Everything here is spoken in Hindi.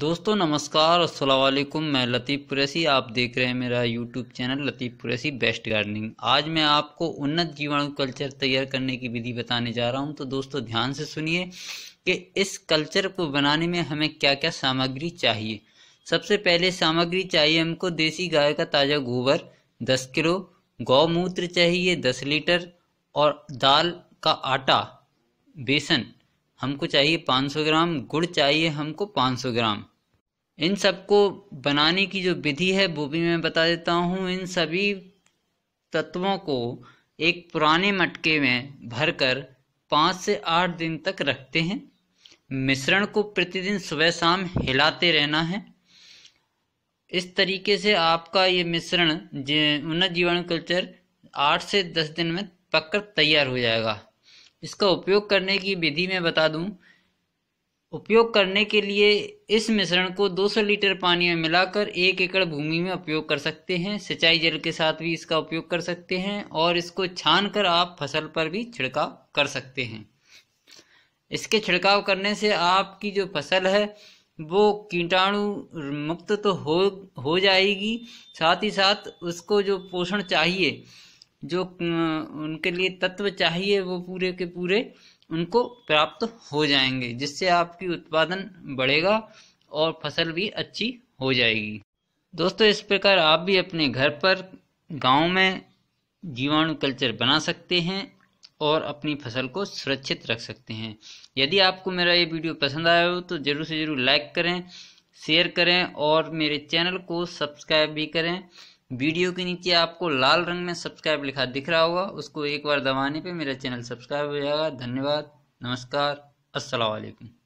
दोस्तों नमस्कार असलकुम मैं लतीफ़ कुरैसी आप देख रहे हैं मेरा YouTube channel Latif Qureshi best gardening आज मैं आपको उन्नत जीवाणु कल्चर तैयार करने की विधि बताने जा रहा हूं तो दोस्तों ध्यान से सुनिए कि इस कल्चर को बनाने में हमें क्या क्या सामग्री चाहिए सबसे पहले सामग्री चाहिए हमको देसी गाय का ताज़ा गोबर दस किलो गौमूत्र चाहिए दस लीटर और दाल का आटा बेसन हमको चाहिए 500 ग्राम गुड़ चाहिए हमको 500 ग्राम इन सबको बनाने की जो विधि है वो भी मैं बता देता हूँ इन सभी तत्वों को एक पुराने मटके में भरकर पाँच से आठ दिन तक रखते हैं मिश्रण को प्रतिदिन सुबह शाम हिलाते रहना है इस तरीके से आपका ये मिश्रण जी उन्नत जीवन कल्चर आठ से दस दिन में पककर तैयार हो जाएगा इसका उपयोग करने की विधि मैं बता दूं उपयोग करने के लिए इस मिश्रण को 200 लीटर पानी में मिलाकर एक एकड़ भूमि में उपयोग कर सकते हैं सिंचाई जल के साथ भी इसका उपयोग कर सकते हैं और इसको छान कर आप फसल पर भी छिड़काव कर सकते हैं इसके छिड़काव करने से आपकी जो फसल है वो कीटाणु मुक्त तो हो हो जाएगी साथ ही साथ उसको जो पोषण चाहिए जो उनके लिए तत्व चाहिए वो पूरे के पूरे उनको प्राप्त हो जाएंगे जिससे आपकी उत्पादन बढ़ेगा और फसल भी अच्छी हो जाएगी दोस्तों इस प्रकार आप भी अपने घर पर गांव में जीवाणु कल्चर बना सकते हैं और अपनी फसल को सुरक्षित रख सकते हैं यदि आपको मेरा ये वीडियो पसंद आया हो तो ज़रूर से ज़रूर लाइक करें शेयर करें और मेरे चैनल को सब्सक्राइब भी करें वीडियो के नीचे आपको लाल रंग में सब्सक्राइब लिखा दिख रहा होगा उसको एक बार दबाने पे मेरा चैनल सब्सक्राइब हो जाएगा धन्यवाद नमस्कार असलकुम